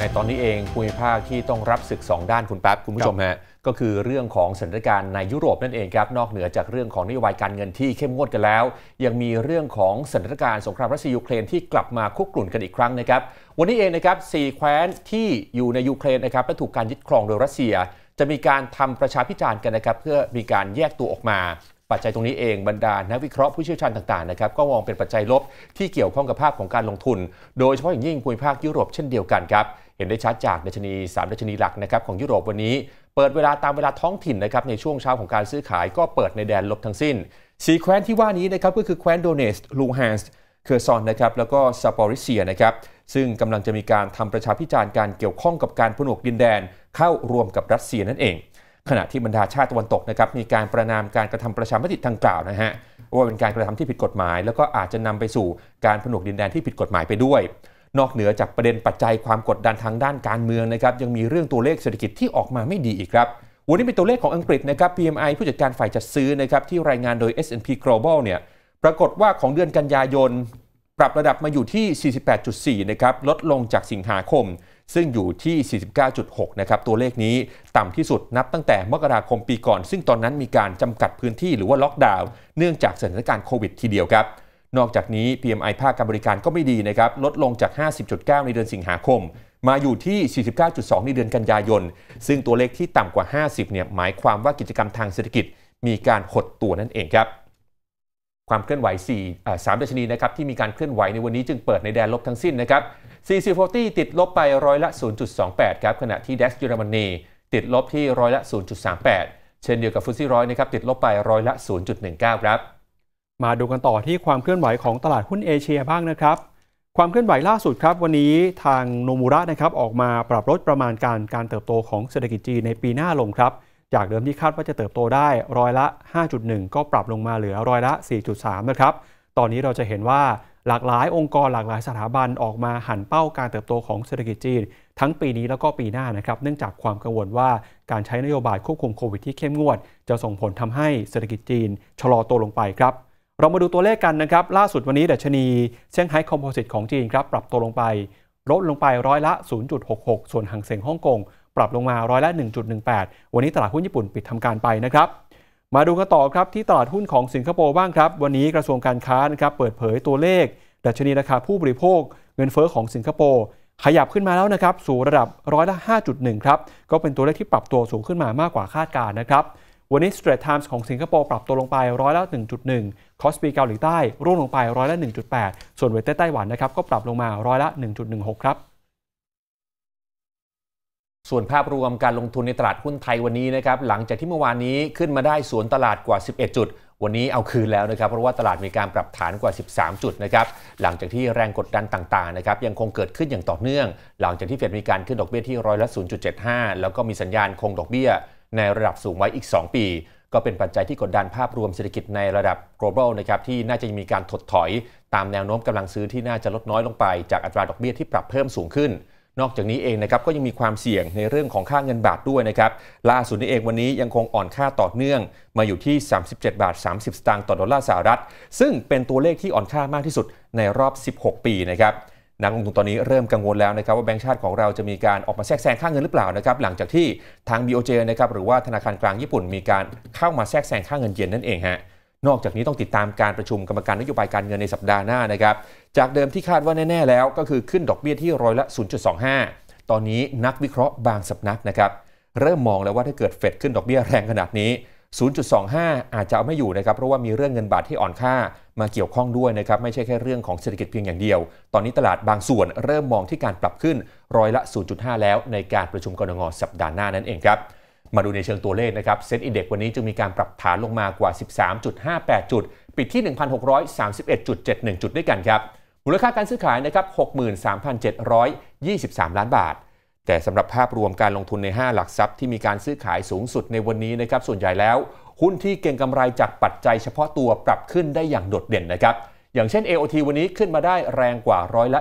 ในตอนนี้เองภูมิภาคที่ต้องรับศึก 2 ด้านคุณแป๊บคุณผู้ชมฮะก็คือเรื่องของสถานการณ์ในยุโรปนั่นเองครับนอกเหนือจากเรื่องของนโยบายการเงินที่เข้มงวดกันแล้ว ยังมีเรื่องของสถานการณ์สงครามรัสเซียยูเครนที่กลับมาคุกกลุ่นกันอีกครั้งนะครับ วันนี้เองนะครับสี่แคว้นที่อยู่ในยูเครนนะครับและถูกการยึดครองโดยรัสเซีย จะมีการทำประชาพิจารณ์กันนะครับเพื่อมีการแยกตัวออกมาปัจจัยตรงนี้เองบรรดานักวิเคราะห์ผู้เชี่ยวชาญต่างๆนะครับก็มองเป็นปัจจัยลบที่เกี่ยวข้องกับภาพของการลงทุน โดยเฉพาะอย่างยิ่งภูมิภาคยุโรปเช่นเดียวกันครับเห็นได้ชัดจากดัชนี3ดัชนีหลักนะครับของยุโรปวันนี้เปิดเวลาตามเวลาท้องถิ่นนะครับในช่วงเช้าของการซื้อขายก็เปิดในแดนลบทั้งสิ้น สีแคว้นที่ว่านี้นะครับก็คือแคว้นโดเนสลูฮันส์เคอร์ซอนนะครับแล้วก็ซาปอริเซียนะครับซึ่งกำลังจะมีการทำประชาพิจารณ์การเกี่ยวข้องกับการผนวกดินแดนเข้ารวมกับรัสเซียนั่นเอง ขณะที่บรรดาชาติตะวันตกนะครับมีการประนามการกระทำประชามติทางกล่าวนะฮะว่าเป็นการกระทำที่ผิดกฎหมาย แล้วก็อาจจะนำไปสู่การผนวกดินแดนที่ผิดกฎหมายไปด้วยนอกเหนือจากประเด็นปัจจัยความกดดันทางด้านการเมืองนะครับยังมีเรื่องตัวเลขเศรษฐกิจที่ออกมาไม่ดีอีกครับ วันนี้เป็นตัวเลขของอังกฤษนะครับ PMI ผู้จัดการฝ่ายจัดซื้อนะครับที่รายงานโดย S&P Global เนี่ยปรากฏว่าของเดือนกันยายน ปรับระดับมาอยู่ที่ 48.4 นะครับลดลงจากสิงหาคม ซึ่งอยู่ที่ 49.6 นะครับตัวเลขนี้ ต่ำที่สุดนับตั้งแต่ มกราคมปีก่อน ซึ่งตอนนั้นมีการจำกัดพื้นที่หรือว่าล็อกดาวน์เนื่องจากสถานการณ์โควิดทีเดียวครับนอกจากนี้ PMI ภาคการบริการก็ไม่ดีนะครับ ลดลงจาก 50.9 ในเดือนสิงหาคม มาอยู่ที่ 49.2 ในเดือนกันยายน ซึ่งตัวเลขที่ต่ำกว่า 50เนี่ยหมายความว่ากิจกรรมทางเศรษฐกิจมีการหดตัวนั่นเองครับ ความเคลื่อนไหว4มดัชนีนะครับที่มีการเคลื่อนไหวในวันนี้จึงเปิดในแดนลบทั้งสิ้นนะครับ CC40 ติดลบไปร้อยละ 0.28ครับขณะที่ DAX เยอรมนีติดลบที่ร้อยละ 0.38 เช่นเดียวกับฟุตซี่ร้อยนะครับติดลบไปร้อยละ 0.19ครับมาดูกันต่อที่ความเคลื่อนไหวของตลาดหุ้นเอเชียบ้างนะครับ ความเคลื่อนไหวล่าสุดครับ วันนี้ทางโนมูระนะครับออกมาปรับลดประมาณการการเติบโตของเศรษฐกิจจีนในปีหน้าลงครับ จากเดิมที่คาดว่าจะเติบโตได้ร้อยละ 5.1 ก็ปรับลงมาเหลือร้อยละ 4.3 นะครับ ตอนนี้เราจะเห็นว่าหลากหลายองค์กรหลากหลายสถาบันออกมาหันเป้าการเติบโตของเศรษฐกิจจีนทั้งปีนี้แล้วก็ปีหน้านะครับ เนื่องจากความกังวลว่าการใช้นโยบายควบคุมโควิดที่เข้มงวด จะส่งผลทำให้เศรษฐกิจจีนชะลอตัวลงไปครับเรามาดูตัวเลขกันนะครับ ล่าสุดวันนี้ดัชนีเซี่ยงไฮ้คอมโพสิตของจีนครับปรับตัวลงไป ลดลงไปร้อยละ 0.66 ส่วนหางเสียงฮ่องกง ปรับลงมาร้อยละ 1.18 วันนี้ตลาดหุ้นญี่ปุ่นปิดทำการไปนะครับมาดูกันต่อครับที่ตลาดหุ้นของสิงคโปร์บ้างครับ วันนี้กระทรวงการค้านะครับเปิดเผยตัวเลข ดัชนีราคาผู้บริโภคเงินเฟ้อของสิงคโปร์ขยับขึ้นมาแล้วนะครับสู่ระดับร้อยละ 5.1ครับก็เป็นตัวเลขที่ปรับตัวสูงขึ้นมามากกว่าคาดการนะครับวันนี้ s t r a i ไท Times ของสิงคโปร์ปรับตัวลงไปร้อยละ 1.1 คอสปีเกาหลีใต้ร่วงลงไปร้อยละ 1.8 ส่วนเวทเต้ไต้หวันนะครับก็ปรับลงมาร้อยละ 1.16ครับส่วนภาพรวมการลงทุนในตลาดหุ้นไทยวันนี้นะครับหลังจากที่เมื่อวานนี้ขึ้นมาได้สวนตลาดกว่า 11 จุด วันนี้เอาคืนแล้วนะครับเพราะว่าตลาดมีการปรับฐานกว่า13จุดนะครับหลังจากที่แรงกดดันต่างๆนะครับยังคงเกิดขึ้นอย่างต่อเนื่อง หลังจากที่เฟดมีการขึ้นดอกเบี้ยที่ร้อยละ0.75 แล้วก็มีสัญญาณคงดอกเบี้ยในระดับสูงไว้อีก 2 ปี ก็เป็นปัจจัยที่กดดันภาพรวมเศรษฐกิจในระดับ global นะครับที่น่าจะมีการถดถอย ตามแนวโน้มกำลังซื้อที่น่าจะลดน้อยลงไป จากอัตราดอกเบี้ยที่ปรับเพิ่มสูงขึ้น นอกจากนี้เองนะครับก็ยังมีความเสี่ยงในเรื่องของค่าเงินบาทด้วยนะครับล่าสุดนี้เองวันนี้ยังคงอ่อนค่าต่อเนื่องมาอยู่ที่37บาท30 สตางค์ต่อดอลลาร์สหรัฐ ซึ่งเป็นตัวเลขที่อ่อนค่ามากที่สุดในรอบ 16 ปีนะครับนักลงทุนตอนนี้เริ่มกังวลแล้วนะครับว่าแบงก์ชาติของเราจะมีการออกมาแทรกแซงค่างเงินหรือเปล่านะครับ หลังจากที่ทาง BOJ นะครับหรือว่าธนาคารกลางญี่ปุ่นมีการเข้ามาแทรกแซงค่างเงินเยนนั่นเองฮะนอกจากนี้ต้องติดตามการประชุมกรรมการนโยบายการเงินในสัปดาห์หน้านะครับ จากเดิมที่คาดว่าแน่ๆแล้วก็คือขึ้นดอกเบี้ยที่ร้อยละ0.25 ตอนนี้นักวิเคราะห์บางสำนักนะครับ เริ่มมองแล้วว่าถ้าเกิดเฟดขึ้นดอกเบี้ยแรงขนาดนี้ 0.25 อาจจะเอาไม่อยู่นะครับเพราะว่ามีเรื่องเงินบาทที่อ่อนค่ามาเกี่ยวข้องด้วยนะครับไม่ใช่แค่เรื่องของเศรษฐกิจเพียงอย่างเดียว ตอนนี้ตลาดบางส่วนเริ่มมองที่การปรับขึ้นร้อยละ 0.5 แล้วในการประชุมกรงสัปดาห์หน้านั่นเองครับมาดูในเชิงตัวเลขนะครับเซ็ตอินเด็กวันนี้จึงมีการปรับฐานลงมากว่า 13.58 จุด ปิดที่ 1,631.71 จุดด้วยกันครับมูลค่าการซื้อขายนะครับ63,723 ล้านบาท แต่สำหรับภาพรวมการลงทุนใน 5 หลักทรัพย์ที่มีการซื้อขายสูงสุดในวันนี้นะครับส่วนใหญ่แล้วหุ้นที่เก่งกำไรจากปัจจัยเฉพาะตัวปรับขึ้นได้อย่างโดดเด่นนะครับ อย่างเช่น AOT วันนี้ขึ้นมาได้แรงกว่าร้อยละ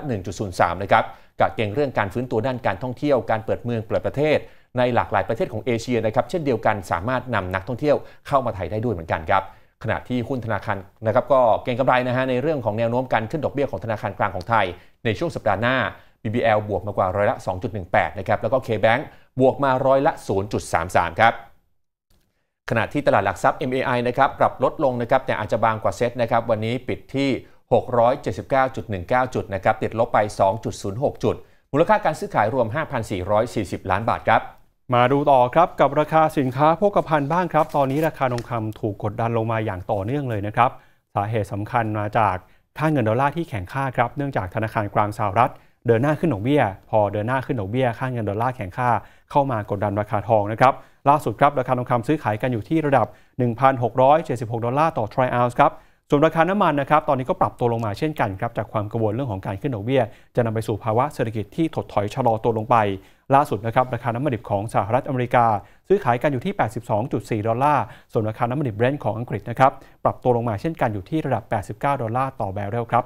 1.03นะครับกับเก่งเรื่องการฟื้นตัวด้านการท่องเที่ยวการเปิดเมืองเปิดประเทศในหลากหลายประเทศของเอเชียนะครับเช่นเดียวกันสามารถนำนักท่องเที่ยวเข้ามาไทยได้ด้วยเหมือนกันครับขณะที่หุ้นธนาคารนะครับก็เก่งกำไรนะฮะในเรื่องของแนวโน้มการขึ้นดอกเบี้ยของธนาคารกลางของไทยในช่วงสัปดาห์หน้า BBL บวกมากว่าร้อยละ2.18นะครับแล้วก็ KBank บวกมาร้อยละ0.33ครับขณะที่ตลาดหลักทรัพย์ MAI นะครับปรับลดลงนะครับแต่อาจจะบางกว่าเซตนะครับ วันนี้ปิดที่ 679.19 จุดนะครับติดลบไป 2.06 จุดมูลค่าการซื้อขายรวม 5,440 ล้านบาทครับมาดูต่อครับกับราคาสินค้าโภคภัณฑ์บ้างครับตอนนี้ราคาทองคำถูกกดดันลงมาอย่างต่อเนื่องเลยนะครับสาเหตุสำคัญมาจากค่าเงินดอลลาร์ที่แข็งค่าครับเนื่องจากธนาคารกลางสหรัฐเดินหน้าขึ้นดอกเบี้ยพอเดินหน้าขึ้นดอกเบี้ยค่าเงินดอลลาร์แข็งค่า เข้ามากดดันราคาทองนะครับล่าสุดครับราคาทองคำซื้อขายกันอยู่ที่ระดับ 1,676 ดอลลาร์ต่อทริอัลส์ครับส่วนราคาน้ำมันนะครับตอนนี้ก็ปรับตัวลงมาเช่นกันครับจากความกังวลเรื่องของการขึ้นดอกเบี้ยจะนำไปสู่ภาวะเศรษฐกิจที่ถดถอยชะลอตัวลงไปล่าสุดนะครับราคาน้ำมันดิบของสหรัฐอเมริกา ซื้อขายกันอยู่ที่ 82.4 ดอลลาร์ ส่วนราคาน้ำมันดิบเบรนท์ของอังกฤษนะครับปรับตัวลงมาเช่นกันอยู่ที่ระดับ89ดอลลาร์ต่อแบเรลครับ